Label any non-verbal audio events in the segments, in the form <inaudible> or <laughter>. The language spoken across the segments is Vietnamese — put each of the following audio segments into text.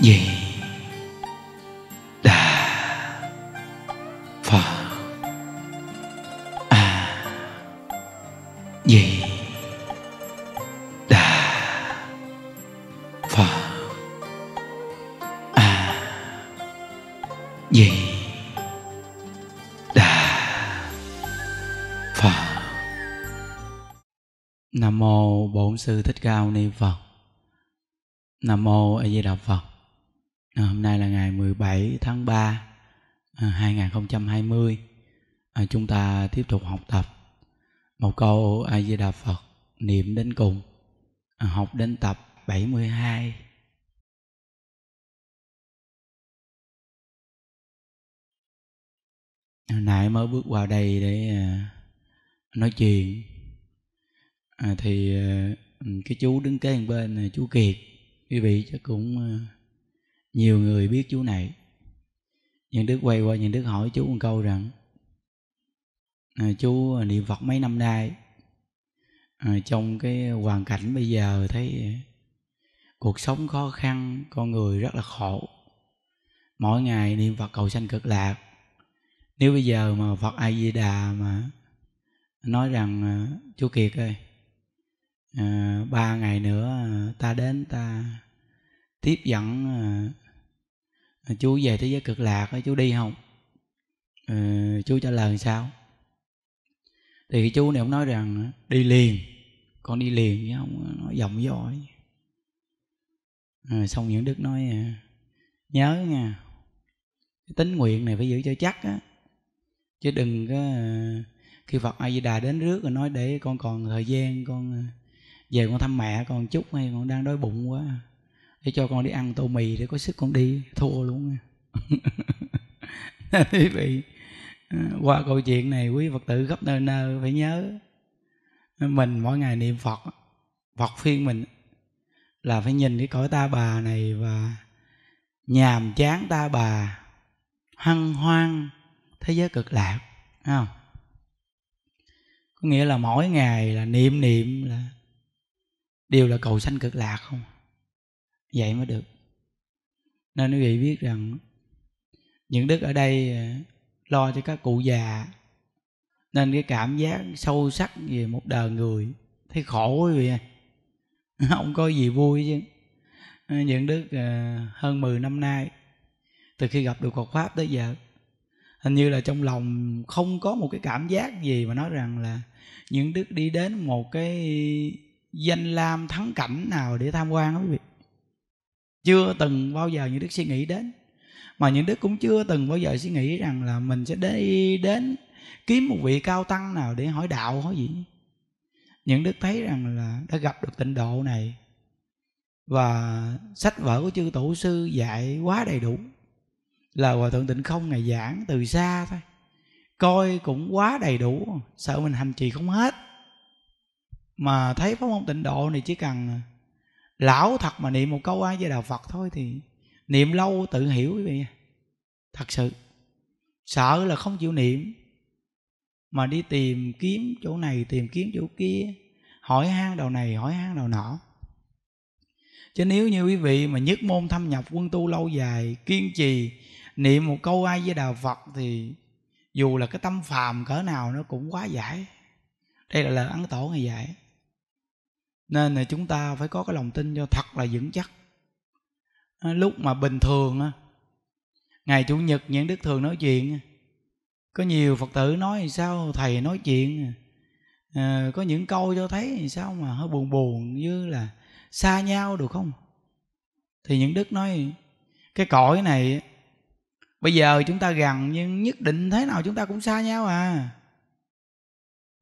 gì đà phật a gì đà phật a gì đà phật nam mô bổn sư thích ca mâu ni phật nam mô a di đà phật à, hôm nay là ngày 17 tháng 3 à, 2020 à, chúng ta tiếp tục học tập một câu A Di Đà Phật niệm đến cùng à, học đến tập 72 hồi ờ, nãy mới bước vào đây để à, nói chuyện à, thì à, cái chú đứng kế bên, này, chú Kiệt quý vị chắc cũng à, nhiều người biết chú này nhưng đức quay qua những đức hỏi chú một câu rằng à, chú niệm phật mấy năm nay à, trong cái hoàn cảnh bây giờ thấy cuộc sống khó khăn con người rất là khổ mỗi ngày niệm phật cầu sanh cực lạc nếu bây giờ mà phật a di đà mà nói rằng à, chú kiệt ơi à, ba ngày nữa à, ta đến ta tiếp dẫn à, chú về thế giới cực lạc chú đi không ừ, chú trả lời sao thì chú này ông nói rằng đi liền con đi liền chứ không nói giọng giỏi à, xong những đức nói ờ, nhớ nha cái tính nguyện này phải giữ cho chắc á chứ đừng có khi phật a di đà đến rước rồi nói để con còn thời gian con về con thăm mẹ con chút hay con đang đói bụng quá thế cho con đi ăn tô mì để có sức con đi thua luôn <laughs> quý vị à, qua câu chuyện này quý phật tử khắp nơi nơi phải nhớ mình mỗi ngày niệm phật phật phiên mình là phải nhìn cái cõi ta bà này và nhàm chán ta bà hăng hoang thế giới cực lạc không có nghĩa là mỗi ngày là niệm niệm là đều là cầu sanh cực lạc không vậy mới được nên quý vị biết rằng những đức ở đây à, lo cho các cụ già nên cái cảm giác sâu sắc về một đời người thấy khổ quý vị à. <laughs> không có gì vui chứ ờ, những đức à, hơn 10 năm nay từ khi gặp được Phật pháp tới giờ hình như là trong lòng không có một cái cảm giác gì mà nói rằng là những đức đi đến một cái danh lam thắng cảnh nào để tham quan quý vị chưa từng bao giờ những đức suy nghĩ đến mà những đức cũng chưa từng bao giờ suy nghĩ rằng là mình sẽ đi đến kiếm một vị cao tăng nào để hỏi đạo hỏi gì những đức thấy rằng là đã gặp được tịnh độ này và sách vở của chư tổ sư dạy quá đầy đủ là hòa thượng tịnh không ngày giảng từ xa thôi coi cũng quá đầy đủ sợ mình hành trì không hết mà thấy pháp môn tịnh độ này chỉ cần lão thật mà niệm một câu ai với đạo phật thôi thì niệm lâu tự hiểu quý vị thật sự sợ là không chịu niệm mà đi tìm kiếm chỗ này tìm kiếm chỗ kia hỏi hang đầu này hỏi hang đầu nọ chứ nếu như quý vị mà nhất môn thâm nhập quân tu lâu dài kiên trì niệm một câu ai với đạo phật thì dù là cái tâm phàm cỡ nào nó cũng quá giải đây là lời ấn tổ ngày dạy nên là chúng ta phải có cái lòng tin cho thật là vững chắc lúc mà bình thường ngày chủ nhật những đức thường nói chuyện có nhiều phật tử nói sao thầy nói chuyện à? ờ, có những câu cho thấy sao mà hơi buồn buồn như là xa nhau được không thì những đức nói cái cõi này bây giờ chúng ta gần nhưng nhất định thế nào chúng ta cũng xa nhau à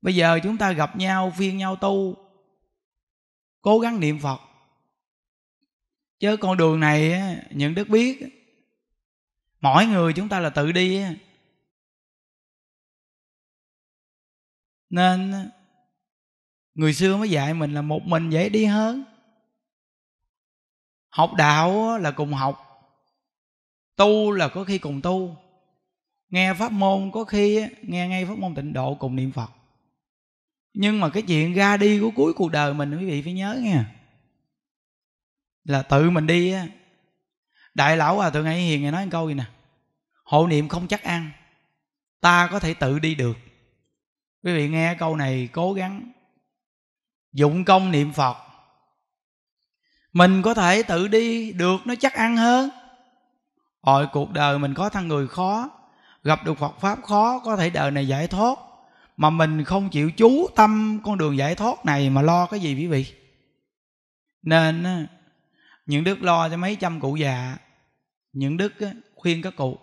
bây giờ chúng ta gặp nhau phiên nhau tu cố gắng niệm phật chứ con đường này những đức biết mỗi người chúng ta là tự đi nên người xưa mới dạy mình là một mình dễ đi hơn học đạo là cùng học tu là có khi cùng tu nghe pháp môn có khi nghe ngay pháp môn tịnh độ cùng niệm phật nhưng mà cái chuyện ra đi của cuối cuộc đời mình quý vị phải nhớ nha là tự mình đi á đại lão hòa à, thượng ấy hiền ngài nói một câu gì nè hộ niệm không chắc ăn ta có thể tự đi được quý vị nghe câu này cố gắng dụng công niệm phật mình có thể tự đi được nó chắc ăn hơn Hồi cuộc đời mình có thằng người khó Gặp được Phật Pháp khó Có thể đời này giải thoát mà mình không chịu chú tâm con đường giải thoát này mà lo cái gì quý vị nên những đức lo cho mấy trăm cụ già những đức khuyên các cụ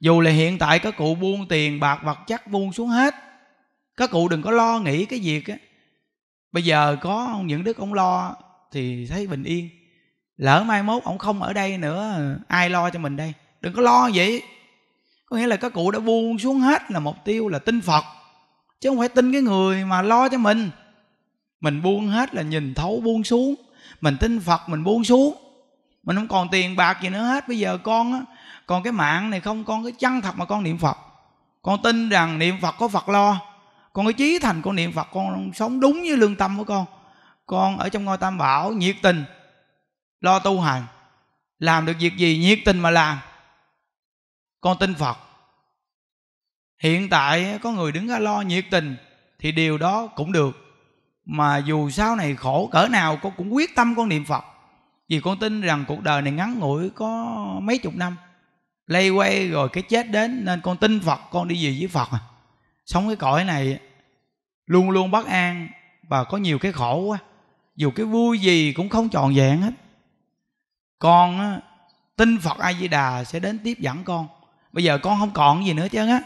dù là hiện tại các cụ buông tiền bạc vật chất buông xuống hết các cụ đừng có lo nghĩ cái việc á bây giờ có ông những đức ông lo thì thấy bình yên lỡ mai mốt ông không ở đây nữa ai lo cho mình đây đừng có lo vậy có nghĩa là các cụ đã buông xuống hết là mục tiêu là tin phật chứ không phải tin cái người mà lo cho mình mình buông hết là nhìn thấu buông xuống mình tin phật mình buông xuống mình không còn tiền bạc gì nữa hết bây giờ con á còn cái mạng này không con cái chân thật mà con niệm phật con tin rằng niệm phật có phật lo con cái trí thành con niệm phật con sống đúng với lương tâm của con con ở trong ngôi tam bảo nhiệt tình lo tu hành làm được việc gì nhiệt tình mà làm con tin phật hiện tại có người đứng ra lo nhiệt tình thì điều đó cũng được mà dù sau này khổ cỡ nào con cũng quyết tâm con niệm phật vì con tin rằng cuộc đời này ngắn ngủi có mấy chục năm lây quay rồi cái chết đến nên con tin phật con đi về với phật à. sống cái cõi này luôn luôn bất an và có nhiều cái khổ quá dù cái vui gì cũng không tròn vẹn hết con tin phật a di đà sẽ đến tiếp dẫn con bây giờ con không còn gì nữa chứ á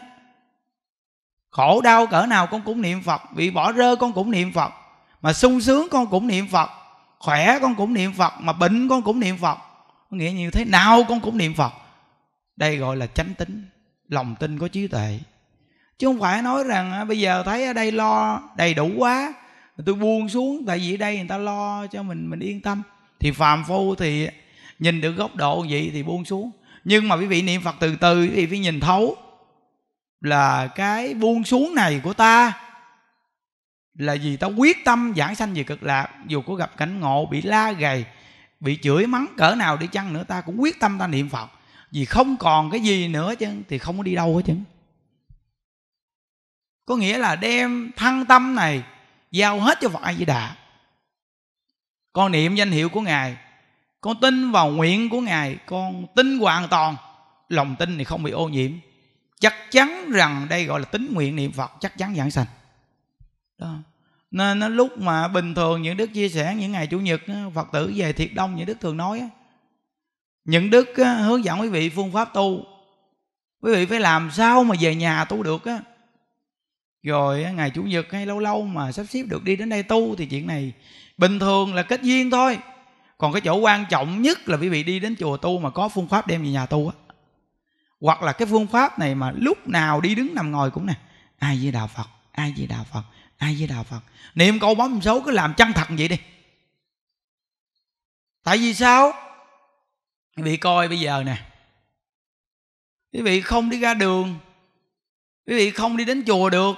khổ đau cỡ nào con cũng niệm phật bị bỏ rơ con cũng niệm phật mà sung sướng con cũng niệm phật khỏe con cũng niệm phật mà bệnh con cũng niệm phật có nghĩa như thế nào con cũng niệm phật đây gọi là chánh tính lòng tin có trí tuệ chứ không phải nói rằng à, bây giờ thấy ở đây lo đầy đủ quá tôi buông xuống tại vì ở đây người ta lo cho mình mình yên tâm thì phàm phu thì nhìn được góc độ vậy thì buông xuống nhưng mà quý vị niệm phật từ từ quý vị phải nhìn thấu là cái buông xuống này của ta là gì ta quyết tâm giảng sanh về cực lạc dù có gặp cảnh ngộ bị la gầy bị chửi mắng cỡ nào đi chăng nữa ta cũng quyết tâm ta niệm phật vì không còn cái gì nữa chứ thì không có đi đâu hết chứ có nghĩa là đem thân tâm này giao hết cho phật a di đà con niệm danh hiệu của ngài con tin vào nguyện của ngài con tin hoàn toàn lòng tin thì không bị ô nhiễm chắc chắn rằng đây gọi là tính nguyện niệm phật chắc chắn giảng sanh đó nên nó lúc mà bình thường những đức chia sẻ những ngày chủ nhật phật tử về thiệt đông những đức thường nói những đức hướng dẫn quý vị phương pháp tu quý vị phải làm sao mà về nhà tu được á rồi ngày chủ nhật hay lâu lâu mà sắp xếp được đi đến đây tu thì chuyện này bình thường là kết duyên thôi còn cái chỗ quan trọng nhất là quý vị đi đến chùa tu mà có phương pháp đem về nhà tu á hoặc là cái phương pháp này mà lúc nào đi đứng nằm ngồi cũng nè ai với đạo phật ai với đạo phật ai với đạo phật niệm câu bấm số cứ làm chân thật vậy đi tại vì sao quý vị coi bây giờ nè quý vị không đi ra đường quý vị không đi đến chùa được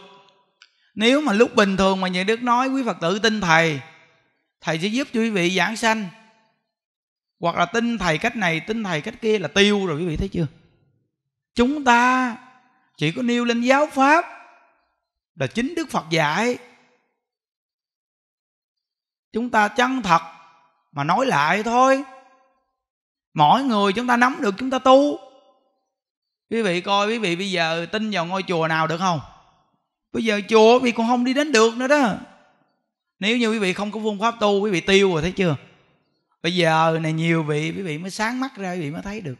nếu mà lúc bình thường mà nhà đức nói quý phật tử tin thầy thầy sẽ giúp cho quý vị giảng sanh hoặc là tin thầy cách này tin thầy cách kia là tiêu rồi quý vị thấy chưa chúng ta chỉ có nêu lên giáo pháp là chính đức phật dạy chúng ta chân thật mà nói lại thôi mỗi người chúng ta nắm được chúng ta tu quý vị coi quý vị bây giờ tin vào ngôi chùa nào được không bây giờ chùa quý vị còn không đi đến được nữa đó nếu như quý vị không có phương pháp tu quý vị tiêu rồi thấy chưa bây giờ này nhiều vị quý vị mới sáng mắt ra quý vị mới thấy được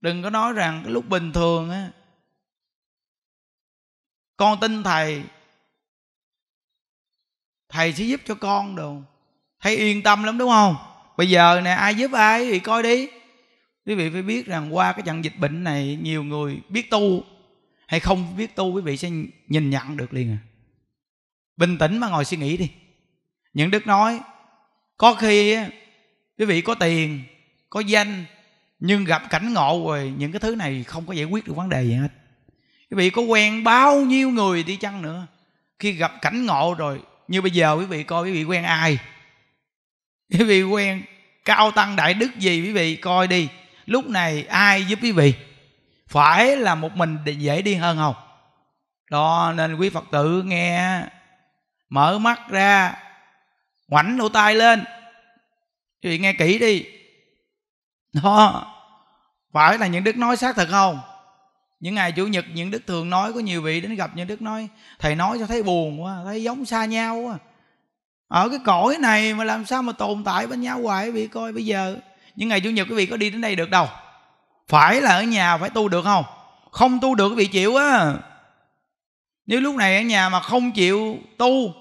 đừng có nói rằng cái lúc bình thường á con tin thầy thầy sẽ giúp cho con đồ thấy yên tâm lắm đúng không bây giờ nè ai giúp ai thì coi đi quý vị phải biết rằng qua cái trận dịch bệnh này nhiều người biết tu hay không biết tu quý vị sẽ nhìn nhận được liền à bình tĩnh mà ngồi suy nghĩ đi những đức nói có khi quý vị có tiền có danh nhưng gặp cảnh ngộ rồi những cái thứ này không có giải quyết được vấn đề gì hết quý vị có quen bao nhiêu người đi chăng nữa khi gặp cảnh ngộ rồi như bây giờ quý vị coi quý vị quen ai <laughs> quý vị quen cao tăng đại đức gì quý vị coi đi lúc này ai giúp quý vị phải là một mình để dễ đi hơn không đó nên quý phật tử nghe mở mắt ra ngoảnh lỗ tai lên quý nghe kỹ đi đó phải là những đức nói xác thật không những ngày chủ nhật những đức thường nói có nhiều vị đến gặp những đức nói thầy nói cho thấy buồn quá thấy giống xa nhau quá ở cái cõi này mà làm sao mà tồn tại bên nhau hoài quý vị coi bây giờ những ngày chủ nhật quý vị có đi đến đây được đâu phải là ở nhà phải tu được không không tu được quý vị chịu á nếu lúc này ở nhà mà không chịu tu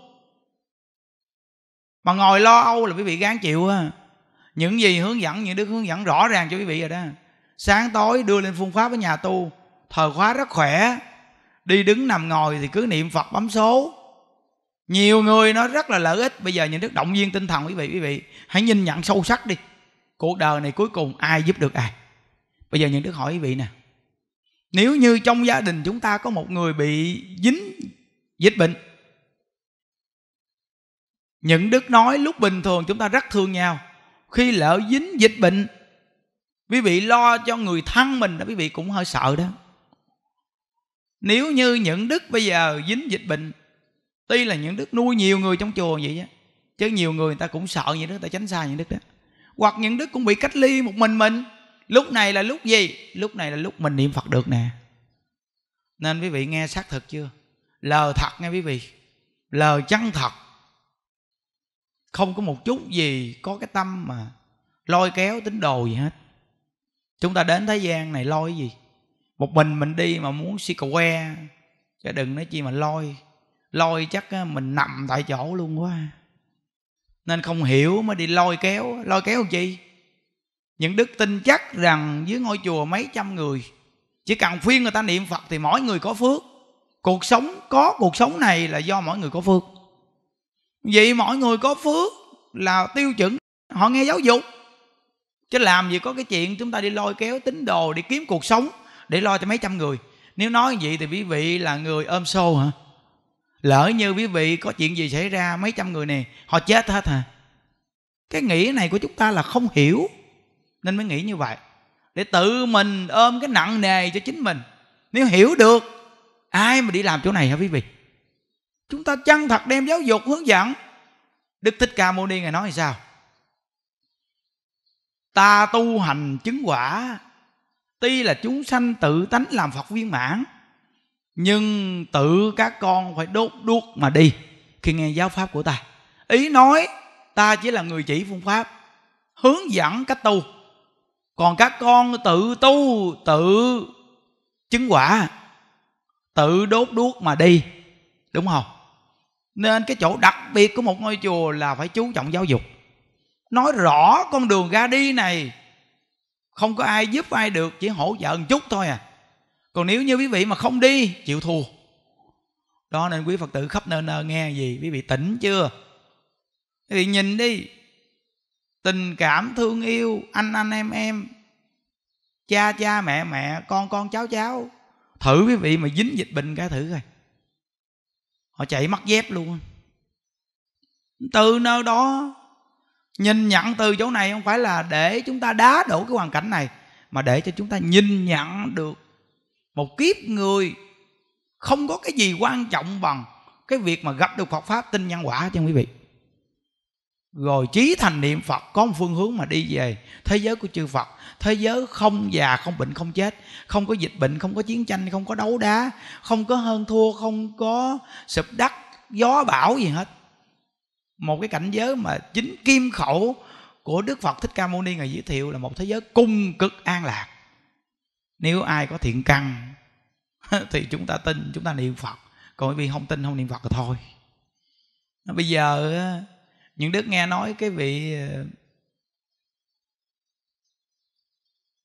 mà ngồi lo âu là quý vị gán chịu á những gì hướng dẫn những đức hướng dẫn rõ ràng cho quý vị rồi đó sáng tối đưa lên phương pháp ở nhà tu thời khóa rất khỏe đi đứng nằm ngồi thì cứ niệm phật bấm số nhiều người nó rất là lợi ích bây giờ những đức động viên tinh thần quý vị quý vị hãy nhìn nhận sâu sắc đi cuộc đời này cuối cùng ai giúp được ai bây giờ những đức hỏi quý vị nè nếu như trong gia đình chúng ta có một người bị dính dịch bệnh những đức nói lúc bình thường chúng ta rất thương nhau khi lỡ dính dịch bệnh quý vị lo cho người thân mình đó quý vị cũng hơi sợ đó nếu như những đức bây giờ dính dịch bệnh tuy là những đức nuôi nhiều người trong chùa vậy đó, chứ nhiều người người ta cũng sợ những đức ta tránh xa những đức đó hoặc những đức cũng bị cách ly một mình mình lúc này là lúc gì lúc này là lúc mình niệm phật được nè nên quý vị nghe xác thực chưa lờ thật nghe quý vị lờ chân thật không có một chút gì có cái tâm mà lôi kéo tín đồ gì hết chúng ta đến thế gian này lôi gì một mình mình đi mà muốn si cà que chứ đừng nói chi mà lôi lôi chắc mình nằm tại chỗ luôn quá nên không hiểu mới đi lôi kéo lôi kéo chi những đức tin chắc rằng dưới ngôi chùa mấy trăm người chỉ cần khuyên người ta niệm phật thì mỗi người có phước cuộc sống có cuộc sống này là do mỗi người có phước vậy mọi người có phước là tiêu chuẩn họ nghe giáo dục chứ làm gì có cái chuyện chúng ta đi lôi kéo tín đồ để kiếm cuộc sống để lo cho mấy trăm người nếu nói vậy thì quý vị là người ôm xô hả lỡ như quý vị có chuyện gì xảy ra mấy trăm người này họ chết hết hả cái nghĩ này của chúng ta là không hiểu nên mới nghĩ như vậy để tự mình ôm cái nặng nề cho chính mình nếu hiểu được ai mà đi làm chỗ này hả quý vị chúng ta chân thật đem giáo dục hướng dẫn đức thích ca mâu ni ngài nói sao ta tu hành chứng quả tuy là chúng sanh tự tánh làm phật viên mãn nhưng tự các con phải đốt đuốc mà đi khi nghe giáo pháp của ta ý nói ta chỉ là người chỉ phương pháp hướng dẫn cách tu còn các con tự tu tự chứng quả tự đốt đuốc mà đi đúng không nên cái chỗ đặc biệt của một ngôi chùa là phải chú trọng giáo dục nói rõ con đường ra đi này không có ai giúp ai được chỉ hỗ trợ một chút thôi à còn nếu như quý vị mà không đi chịu thua đó nên quý phật tử khắp nơi nơi nghe gì quý vị tỉnh chưa quý vị nhìn đi tình cảm thương yêu anh anh em em cha cha mẹ mẹ con con cháu cháu thử quý vị mà dính dịch bệnh cái thử coi họ chạy mất dép luôn từ nơi đó nhìn nhận từ chỗ này không phải là để chúng ta đá đổ cái hoàn cảnh này mà để cho chúng ta nhìn nhận được một kiếp người không có cái gì quan trọng bằng cái việc mà gặp được Phật pháp tin nhân quả cho quý vị rồi trí thành niệm Phật có một phương hướng mà đi về thế giới của chư Phật thế giới không già không bệnh không chết không có dịch bệnh không có chiến tranh không có đấu đá không có hơn thua không có sụp đất gió bão gì hết một cái cảnh giới mà chính kim khẩu của đức phật thích ca mâu ni ngài giới thiệu là một thế giới cung cực an lạc nếu ai có thiện căn <laughs> thì chúng ta tin chúng ta niệm phật còn vì không tin không niệm phật thì thôi bây giờ những đức nghe nói cái vị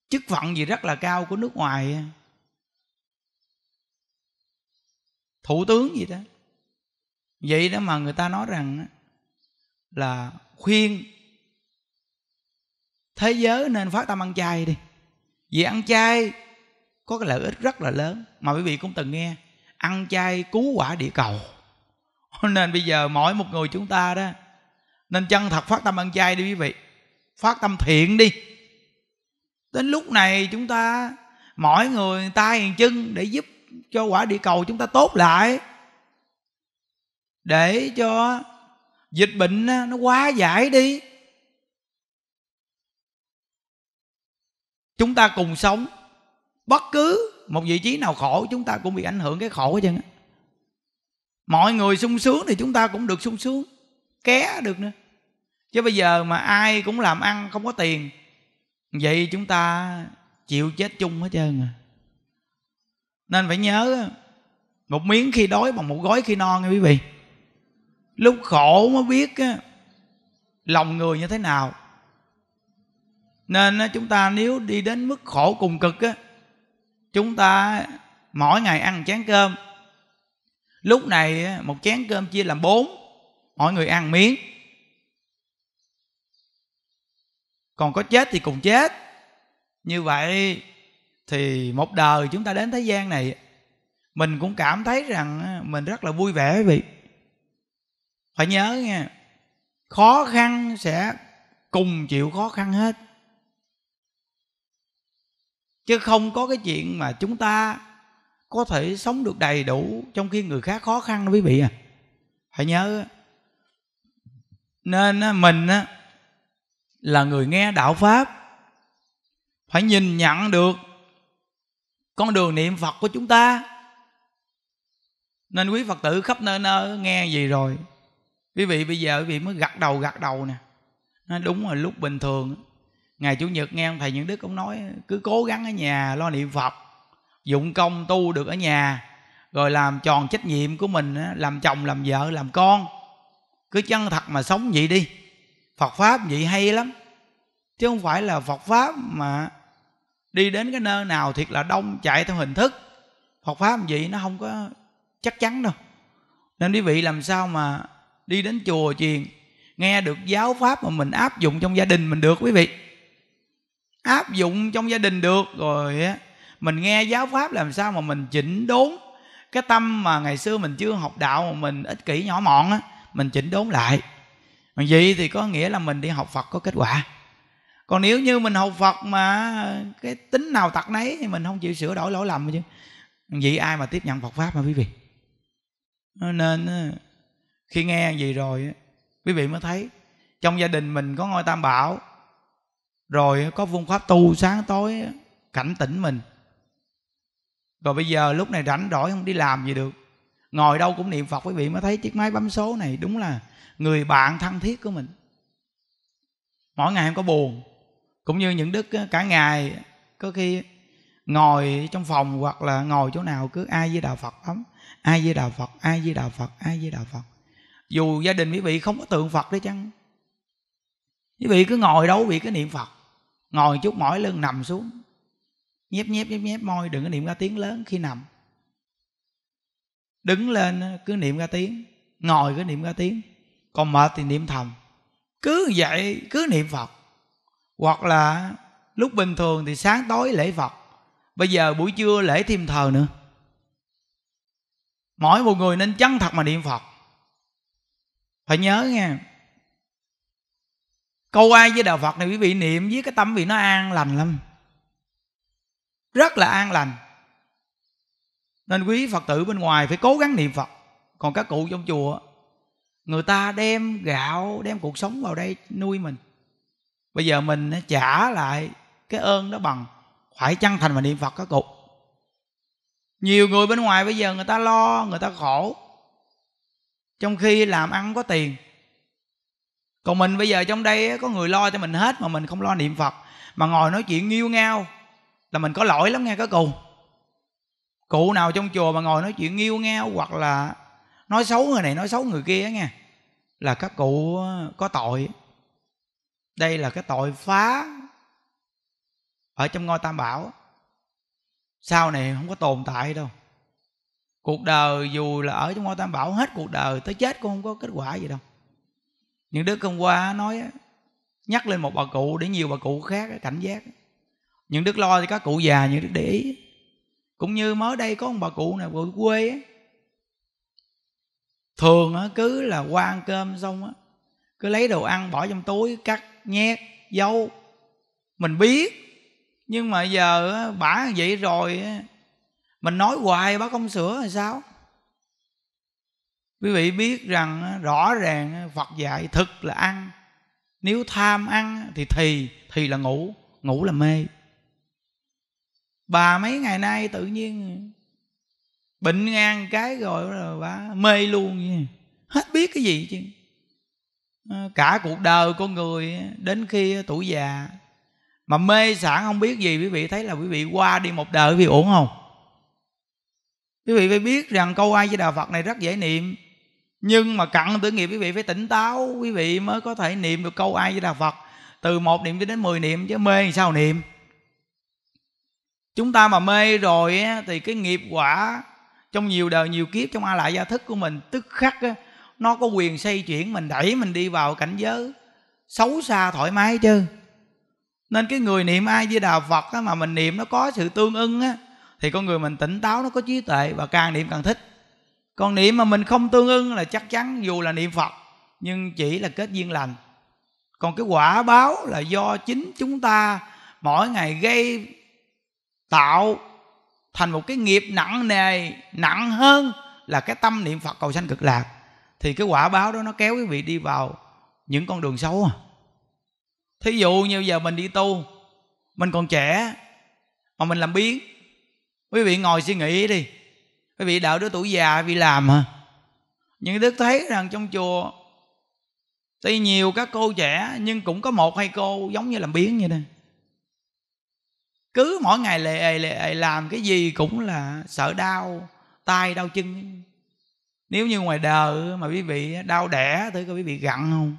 chức phận gì rất là cao của nước ngoài thủ tướng gì đó vậy đó mà người ta nói rằng là khuyên thế giới nên phát tâm ăn chay đi vì ăn chay có cái lợi ích rất là lớn mà quý vị cũng từng nghe ăn chay cứu quả địa cầu <laughs> nên bây giờ mỗi một người chúng ta đó nên chân thật phát tâm ăn chay đi quý vị phát tâm thiện đi đến lúc này chúng ta mỗi người tay chân để giúp cho quả địa cầu chúng ta tốt lại để cho dịch bệnh nó quá giải đi chúng ta cùng sống bất cứ một vị trí nào khổ chúng ta cũng bị ảnh hưởng cái khổ hết trơn mọi người sung sướng thì chúng ta cũng được sung sướng ké được nữa chứ bây giờ mà ai cũng làm ăn không có tiền vậy chúng ta chịu chết chung hết trơn à nên phải nhớ một miếng khi đói bằng một gói khi no nghe quý vị lúc khổ mới biết lòng người như thế nào nên chúng ta nếu đi đến mức khổ cùng cực á chúng ta mỗi ngày ăn chén cơm lúc này một chén cơm chia làm bốn mỗi người ăn miếng còn có chết thì cùng chết như vậy thì một đời chúng ta đến thế gian này mình cũng cảm thấy rằng mình rất là vui vẻ quý vị phải nhớ nha khó khăn sẽ cùng chịu khó khăn hết chứ không có cái chuyện mà chúng ta có thể sống được đầy đủ trong khi người khác khó khăn đó quý vị à phải nhớ nên mình á là người nghe đạo pháp phải nhìn nhận được con đường niệm phật của chúng ta nên quý phật tử khắp nơi, nơi nghe gì rồi quý vị bây giờ quý vị mới gật đầu gật đầu nè nó đúng là lúc bình thường ngày chủ nhật nghe ông thầy những đức ông nói cứ cố gắng ở nhà lo niệm phật dụng công tu được ở nhà rồi làm tròn trách nhiệm của mình làm chồng làm vợ làm con cứ chân thật mà sống vậy đi Phật Pháp vậy hay lắm Chứ không phải là Phật Pháp mà Đi đến cái nơi nào thiệt là đông chạy theo hình thức Phật Pháp vậy nó không có chắc chắn đâu Nên quý vị làm sao mà đi đến chùa chiền Nghe được giáo Pháp mà mình áp dụng trong gia đình mình được quý vị Áp dụng trong gia đình được rồi Mình nghe giáo Pháp làm sao mà mình chỉnh đốn Cái tâm mà ngày xưa mình chưa học đạo mà mình ích kỷ nhỏ mọn á Mình chỉnh đốn lại mà vậy thì có nghĩa là mình đi học phật có kết quả còn nếu như mình học phật mà cái tính nào tật nấy thì mình không chịu sửa đổi lỗi lầm chứ vậy ai mà tiếp nhận phật pháp mà quý vị nên ờ, khi nghe gì rồi quý vị mới thấy trong gia đình mình có ngôi tam bảo rồi có phương pháp tu sáng tối cảnh tỉnh mình rồi bây giờ lúc này rảnh rỗi không đi làm gì được ngồi đâu cũng niệm phật quý vị mới thấy chiếc máy bấm số này đúng là người bạn thân thiết của mình mỗi ngày em có buồn cũng như những đức cả ngày có khi ngồi trong phòng hoặc là ngồi chỗ nào cứ ai với đạo phật lắm ai với đạo phật ai với đạo phật ai với đạo phật dù gia đình quý vị không có tượng phật đấy chăng quý vị cứ ngồi đâu quý cái niệm phật ngồi chút mỏi lưng nằm xuống nhép nhép nhép nhép môi đừng có niệm ra tiếng lớn khi nằm đứng lên cứ niệm ra tiếng ngồi cứ niệm ra tiếng còn mệt thì niệm thầm cứ vậy cứ niệm phật hoặc là lúc bình thường thì sáng tối lễ phật bây giờ buổi trưa lễ thêm thờ nữa mỗi một người nên chân thật mà niệm phật phải nhớ nghe câu ai với đạo phật này quý vị niệm với cái tâm vì nó an lành lắm rất là an lành nên quý phật tử bên ngoài phải cố gắng niệm phật còn các cụ trong chùa người ta đem gạo đem cuộc sống vào đây nuôi mình bây giờ mình trả lại cái ơn đó bằng phải chân thành và niệm phật các cụ nhiều người bên ngoài bây giờ người ta lo người ta khổ trong khi làm ăn có tiền còn mình bây giờ trong đây có người lo cho mình hết mà mình không lo niệm phật mà ngồi nói chuyện nghiêu ngao là mình có lỗi lắm nghe các cụ cụ nào trong chùa mà ngồi nói chuyện nghiêu ngao hoặc là nói xấu người này nói xấu người kia nghe là các cụ ờ, có tội đây là cái tội phá ở trong ngôi tam bảo sau này không có tồn tại đâu cuộc đời dù là ở trong ngôi tam bảo hết cuộc đời tới chết cũng không có kết quả gì đâu những đứa hôm qua nói nhắc lên một bà cụ để nhiều bà cụ khác cảnh giác những đức lo thì các cụ già những đức để ý cũng như mới đây có một bà cụ này bà quê ấy, thường á cứ là qua ăn cơm xong á cứ lấy đồ ăn bỏ trong túi cắt nhét dâu mình biết nhưng mà giờ á, bả vậy rồi mình nói hoài bác không sửa thì sao quý vị biết rằng rõ ràng phật dạy thực là ăn nếu tham ăn thì thì thì là ngủ ngủ là mê bà mấy ngày nay tự nhiên bệnh ngang cái rồi rồi bà mê luôn vậy hết biết cái gì chứ à, cả cuộc đời con người đến khi tuổi già mà mê sẵn không biết gì quý vị thấy là quý vị qua đi một đời quý vị ổn không quý vị phải biết rằng câu ai với đạo phật này rất dễ niệm nhưng mà cặn tử nghiệp quý vị phải tỉnh táo quý vị mới có thể niệm được câu ai với đạo phật từ một niệm cho đến mười niệm chứ mê thì sao niệm chúng ta mà mê rồi thì cái nghiệp quả trong nhiều đời nhiều kiếp trong a lại gia thức của mình tức khắc á, nó có quyền xây chuyển mình đẩy mình đi vào cảnh giới xấu xa thoải mái chứ nên cái người niệm ai với đà phật á, mà mình niệm nó có sự tương ưng á thì con người mình tỉnh táo nó có trí tuệ và càng niệm càng thích còn niệm mà mình không tương ưng là chắc chắn dù là niệm phật nhưng chỉ là kết duyên lành còn cái quả báo là do chính chúng ta mỗi ngày gây tạo thành một cái nghiệp nặng nề nặng hơn là cái tâm niệm phật cầu sanh cực lạc thì cái quả báo đó nó kéo quý vị đi vào những con đường xấu à thí dụ như giờ mình đi tu mình còn trẻ mà mình làm biến quý vị ngồi suy nghĩ đi quý vị đợi đứa tuổi già vì làm hả những đức thấy rằng trong chùa tuy nhiều các cô trẻ nhưng cũng có một hai cô giống như làm biến vậy nè cứ mỗi ngày lệ lệ làm cái gì cũng là sợ đau tay đau chân nếu như ngoài đời mà quý vị đau đẻ thì có quý vị gặn không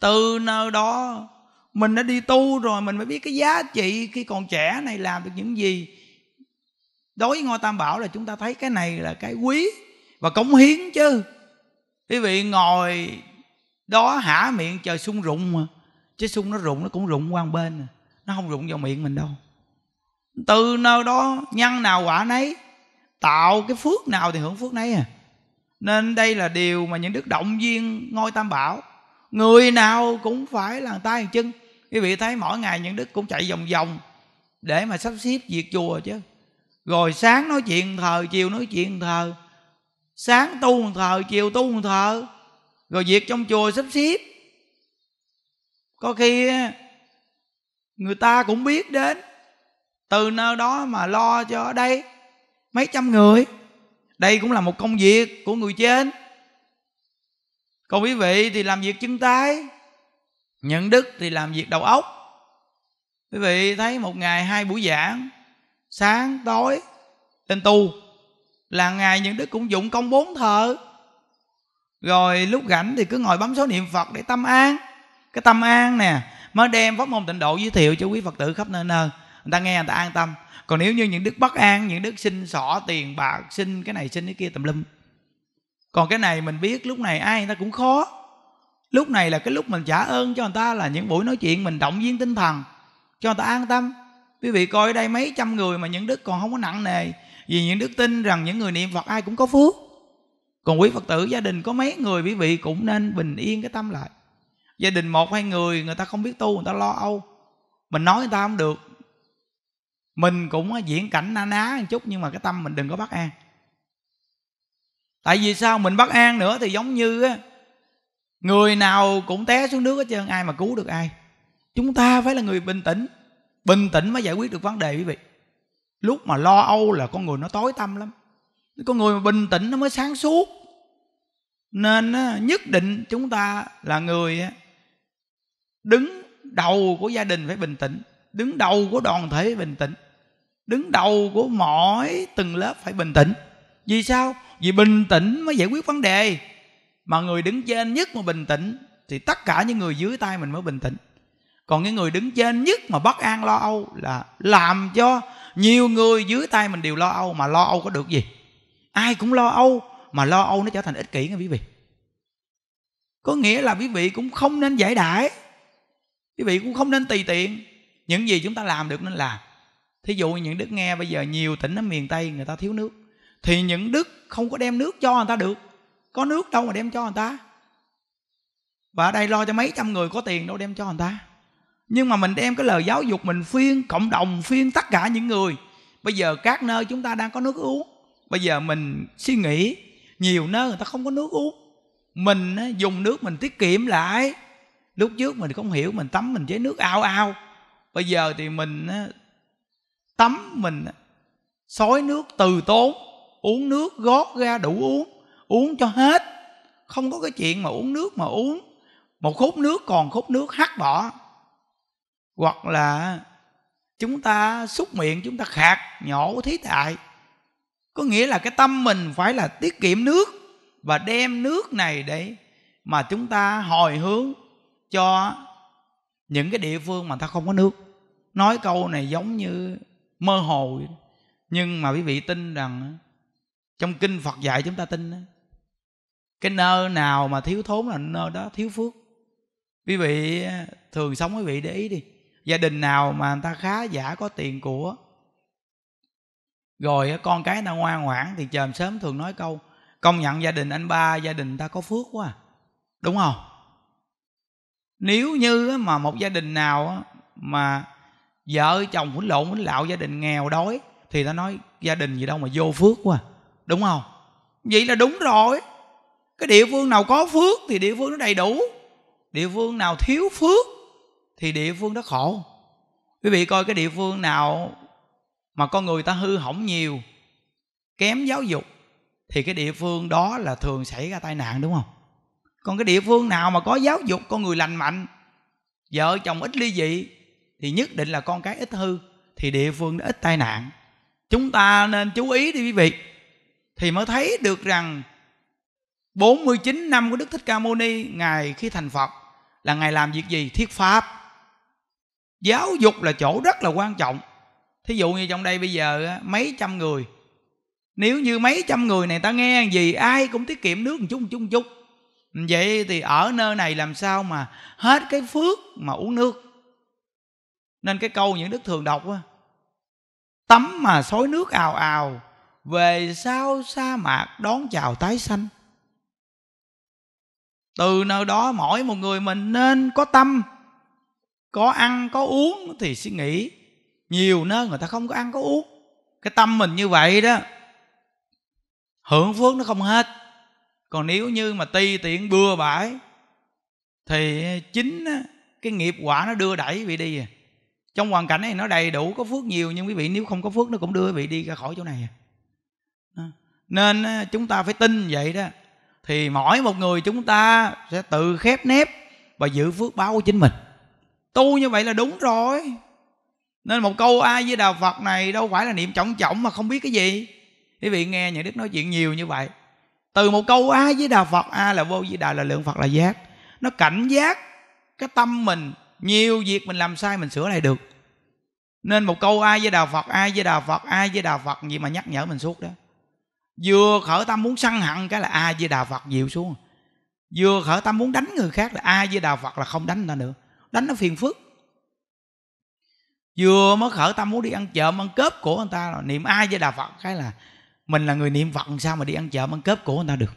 từ nơi đó mình đã đi tu rồi mình mới biết cái giá trị khi còn trẻ này làm được những gì đối với ngôi tam bảo là chúng ta thấy cái này là cái quý và cống hiến chứ quý vị ngồi đó hả miệng chờ sung rụng mà chứ sung nó rụng nó cũng rụng qua bên à nó không rụng vào miệng mình đâu từ nơi đó nhân nào quả nấy tạo cái phước nào thì hưởng phước nấy à nên đây là điều mà những đức động viên ngôi tam bảo người nào cũng phải là tay chân quý vị thấy mỗi ngày những đức cũng chạy vòng vòng để mà sắp xếp việc chùa chứ rồi sáng nói chuyện thờ chiều nói chuyện thờ sáng tu một thờ chiều tu một thờ rồi việc trong chùa sắp xếp có khi người ta cũng biết đến từ nơi đó mà lo cho ở đây mấy trăm người đây cũng là một công việc của người trên còn quý vị thì làm việc chân tay nhận đức thì làm việc đầu óc quý vị thấy một ngày hai buổi giảng sáng tối lên tu là ngày những đức cũng dụng công bốn thờ rồi lúc rảnh thì cứ ngồi bấm số niệm phật để tâm an cái tâm an nè mới đem pháp môn tịnh độ giới thiệu cho quý phật tử khắp nơi nơi người ta nghe người ta an tâm còn nếu như những đức bất an những đức xin xỏ tiền bạc xin cái này xin cái kia tùm lum còn cái này mình biết lúc này ai người ta cũng khó lúc này là cái lúc mình trả ơn cho người ta là những buổi nói chuyện mình động viên tinh thần cho người ta an tâm quý vị coi ở đây mấy trăm người mà những đức còn không có nặng nề vì những đức tin rằng những người niệm phật ai cũng có phước còn quý phật tử gia đình có mấy người quý vị cũng nên bình yên cái tâm lại gia đình một hai người người ta không biết tu người ta lo âu mình nói người ta không được mình cũng à, diễn cảnh na ná một chút nhưng mà cái tâm mình đừng có bắt an tại vì sao mình bắt an nữa thì giống như á người nào cũng té xuống nước hết trơn ai mà cứu được ai chúng ta phải là người bình tĩnh bình tĩnh mới giải quyết được vấn đề quý vị lúc mà lo âu là con người nó tối tâm lắm con người mà bình tĩnh nó mới sáng suốt nên nhất định chúng ta là người đứng đầu của gia đình phải bình tĩnh đứng đầu của đoàn thể phải bình tĩnh đứng đầu của mỗi từng lớp phải bình tĩnh vì sao vì bình tĩnh mới giải quyết vấn đề mà người đứng trên nhất mà bình tĩnh thì tất cả những người dưới tay mình mới bình tĩnh còn những người đứng trên nhất mà bất an lo âu là làm cho nhiều người dưới tay mình đều lo âu mà lo âu có được gì ai cũng lo âu mà lo âu nó trở thành ích kỷ nghe quý vị có nghĩa là quý vị cũng không nên giải đãi quý vị cũng không nên tùy tiện những gì chúng ta làm được nên làm thí dụ những đức nghe bây giờ nhiều tỉnh ở miền tây người ta thiếu nước thì những đức không có đem nước cho người ta được có nước đâu mà đem cho người ta và ở đây lo cho mấy trăm người có tiền đâu đem cho người ta nhưng mà mình đem cái lời giáo dục mình phiên cộng đồng phiên tất cả những người bây giờ các nơi chúng ta đang có nước uống bây giờ mình suy nghĩ nhiều nơi người ta không có nước uống mình dùng nước mình tiết kiệm lại lúc trước mình không hiểu mình tắm mình chế nước ao ao bây giờ thì mình tắm mình xói nước từ tốn uống nước gót ra đủ uống uống cho hết không có cái chuyện mà uống nước mà uống một khúc nước còn khúc nước hắt bỏ hoặc là chúng ta xúc miệng chúng ta khạc nhổ thí tại có nghĩa là cái tâm mình phải là tiết kiệm nước và đem nước này để mà chúng ta hồi hướng cho những cái địa phương mà ta không có nước nói câu này giống như mơ hồ nhưng mà quý vị tin rằng trong kinh phật dạy chúng ta tin cái nơi nào mà thiếu thốn là nơi đó thiếu phước quý vị thường sống quý vị để ý đi gia đình nào mà người ta khá giả có tiền của rồi con cái ta ngoan ngoãn thì chờm sớm thường nói câu công nhận gia đình anh ba gia đình ta có phước quá à. đúng không nếu như mà một gia đình nào mà vợ chồng hỗn lộn hỗn lạo gia đình nghèo đói thì ta nói gia đình gì đâu mà vô phước quá à, đúng không vậy là đúng rồi cái địa phương nào có phước thì địa phương nó đầy đủ địa phương nào thiếu phước thì địa phương đó khổ quý vị coi cái địa phương nào mà con người ta hư hỏng nhiều kém giáo dục thì cái địa phương đó là thường xảy ra tai nạn đúng không còn cái địa phương nào mà có giáo dục con người lành mạnh vợ chồng ít ly dị thì nhất định là con cái ít hư thì địa phương đã ít tai nạn chúng ta nên chú ý đi quý vị thì mới thấy được rằng 49 năm của Đức Thích Ca Mâu Ni Ngài khi thành Phật Là Ngài làm việc gì? Thiết Pháp Giáo dục là chỗ rất là quan trọng Thí dụ như trong đây bây giờ mấy trăm người Nếu như mấy trăm người này ta nghe gì Ai cũng tiết kiệm nước một chút một chút một chút vậy thì ở nơi này làm sao mà hết cái phước mà uống nước nên cái câu những đức thường đọc á tắm mà xối nước ào ào về sau sa mạc đón chào tái sanh từ nơi đó mỗi một người mình nên có tâm có ăn có uống thì suy nghĩ nhiều nơi người ta không có ăn có uống cái tâm mình như vậy đó hưởng phước nó không hết còn nếu như mà ti tiện bừa bãi thì chính cái nghiệp quả nó đưa đẩy vị đi à. trong hoàn cảnh này nó đầy đủ có phước nhiều nhưng quý vị nếu không có phước nó cũng đưa vị đi ra khỏi chỗ này à. nên chúng ta phải tin vậy đó thì mỗi một người chúng ta sẽ tự khép nép và giữ phước báo của chính mình tu như vậy là đúng rồi nên một câu ai với đạo phật này đâu phải là niệm trọng trọng mà không biết cái gì quý vị nghe nhà đức nói chuyện nhiều như vậy từ một câu a với đà phật a là vô di đà là lượng phật là giác nó cảnh giác cái tâm mình nhiều việc mình làm sai mình sửa lại được nên một câu ai với đà phật ai với đà phật ai với đà phật gì mà nhắc nhở mình suốt đó vừa khởi tâm muốn săn hận cái là ai với đà phật dịu xuống vừa khởi tâm muốn đánh người khác là ai với đà phật là không đánh người ta nữa đánh nó phiền phức vừa mới khởi tâm muốn đi ăn chợ ăn cướp của người ta là niệm ai với đà phật cái là mình là người niệm phật sao mà đi ăn chợ ăn cướp của người ta được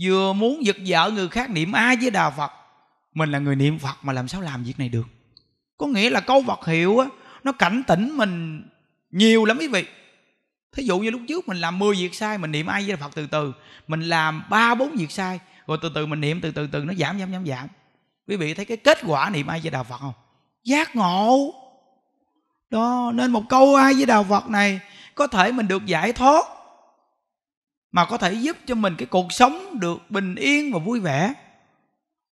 vừa muốn giật vợ người khác niệm ai với đà phật mình là người niệm phật mà làm sao làm việc này được có nghĩa là câu vật hiệu á nó cảnh tỉnh mình nhiều lắm quý vị thí dụ như lúc trước mình làm 10 việc sai mình niệm ai với phật từ từ mình làm ba bốn việc sai rồi từ từ mình niệm từ từ từ nó giảm giảm giảm giảm quý vị thấy cái kết quả niệm ai với đà phật không giác ngộ đó nên một câu ai với đà phật này có thể mình được giải thoát mà có thể giúp cho mình cái cuộc sống được bình yên và vui vẻ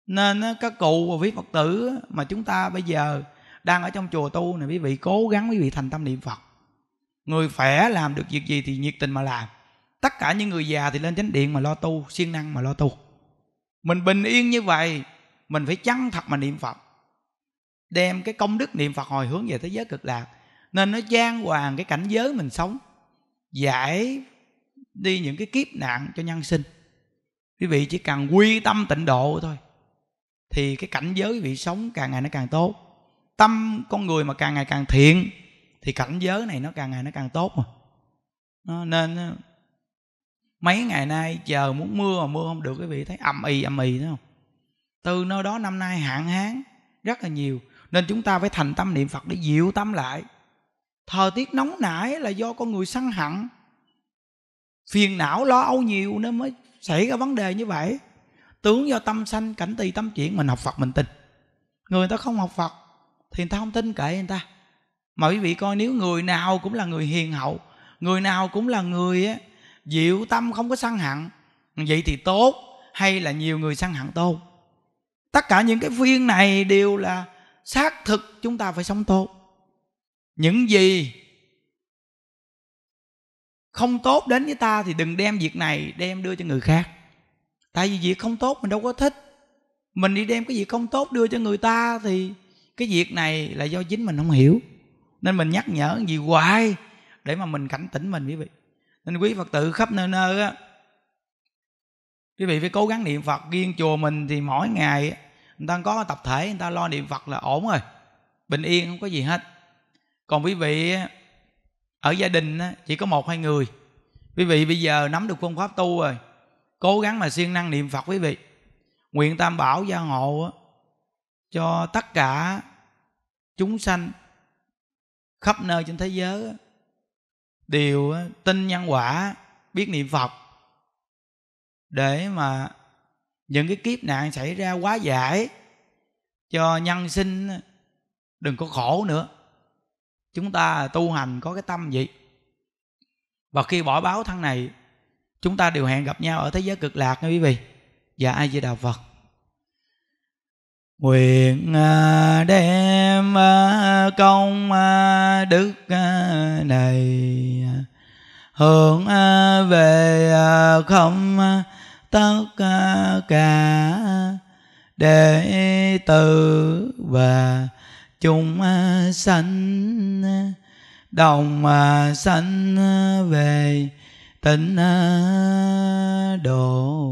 nên các cụ và quý phật tử mà chúng ta bây giờ đang ở trong chùa tu này quý vị cố gắng quý vị thành tâm niệm phật người khỏe làm được việc gì thì nhiệt tình mà làm tất cả những người già thì lên chánh điện mà lo tu siêng năng mà lo tu mình bình yên như vậy mình phải chăng thật mà niệm phật đem cái công đức niệm phật hồi hướng về thế giới cực lạc nên nó gian hoàng cái cảnh giới mình sống giải đi những cái kiếp nạn cho nhân sinh quý vị chỉ cần quy tâm tịnh độ thôi thì cái cảnh giới quý vị sống càng ngày nó càng tốt tâm con người mà càng ngày càng thiện thì cảnh giới này nó càng ngày nó càng tốt mà nó, nên mấy ngày nay chờ muốn mưa mà mưa không được quý vị thấy ầm ì ầm ì thấy không từ nơi đó năm nay hạn hán rất là nhiều nên chúng ta phải thành tâm niệm phật để dịu tâm lại thời tiết nóng nảy là do con người săn hẳn phiền não lo âu nhiều nên mới xảy ra vấn đề như vậy tướng do tâm sanh cảnh tỳ tâm chuyển mình học phật mình tin người ta không học phật thì người ta không tin kệ người ta mà quý vị coi nếu người nào cũng là người hiền hậu người nào cũng là người á, dịu tâm không có săn hận vậy thì tốt hay là nhiều người săn hận tốt tất cả những cái viên này đều là xác thực chúng ta phải sống tốt những gì không tốt đến với ta thì đừng đem việc này đem đưa cho người khác tại vì việc không tốt mình đâu có thích mình đi đem cái việc không tốt đưa cho người ta thì cái việc này là do chính mình không hiểu nên mình nhắc nhở gì hoài để mà mình cảnh tỉnh mình quý vị nên quý phật tử khắp nơi nơi á quý vị phải cố gắng niệm phật riêng chùa mình thì mỗi ngày người ta có tập thể người ta lo niệm phật là ổn rồi bình yên không có gì hết còn quý vị ở gia đình chỉ có một hai người quý vị bây giờ nắm được phương pháp tu rồi cố gắng mà siêng năng niệm phật quý vị nguyện tam bảo gia hộ cho tất cả chúng sanh khắp nơi trên thế giới đều tin nhân quả biết niệm phật để mà những cái kiếp nạn xảy ra quá giải cho nhân sinh đừng có khổ nữa chúng ta tu hành có cái tâm gì và khi bỏ báo thân này chúng ta đều hẹn gặp nhau ở thế giới cực lạc nha quý vị và ai với đạo phật Nguyện à, đem à, công à, đức này Hướng về không tất cả để từ và chúng à, sanh à, đồng à, sanh về tịnh độ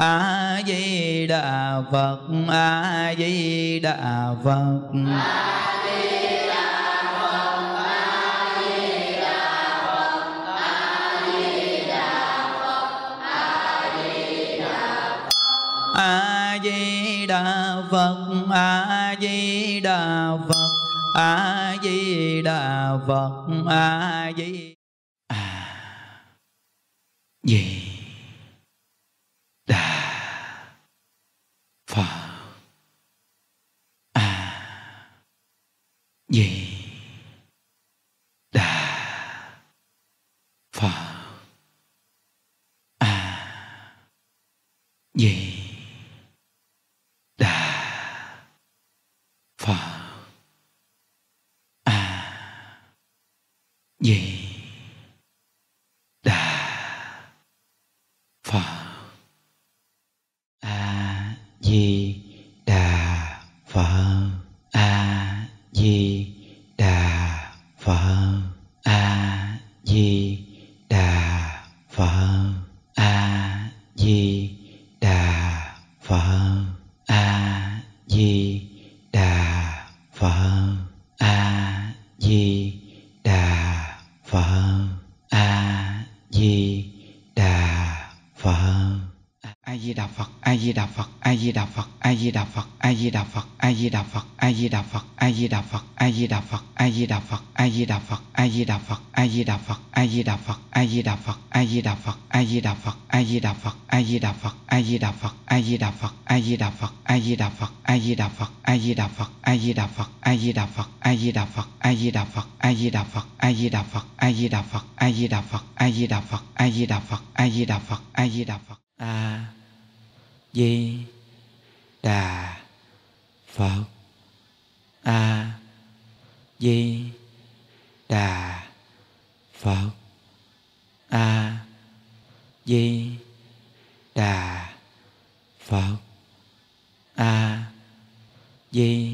a di đà phật a di đà phật a di đà phật a di đà phật a di đà phật a di đà phật a di đà phật a di gì Phật A Di